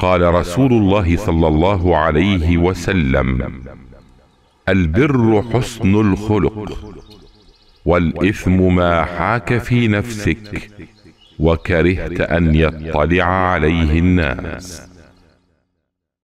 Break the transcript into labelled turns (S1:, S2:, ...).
S1: قال رسول الله صلى الله عليه وسلم البر حسن الخلق والاثم ما حاك في نفسك وكرهت ان يطلع عليه الناس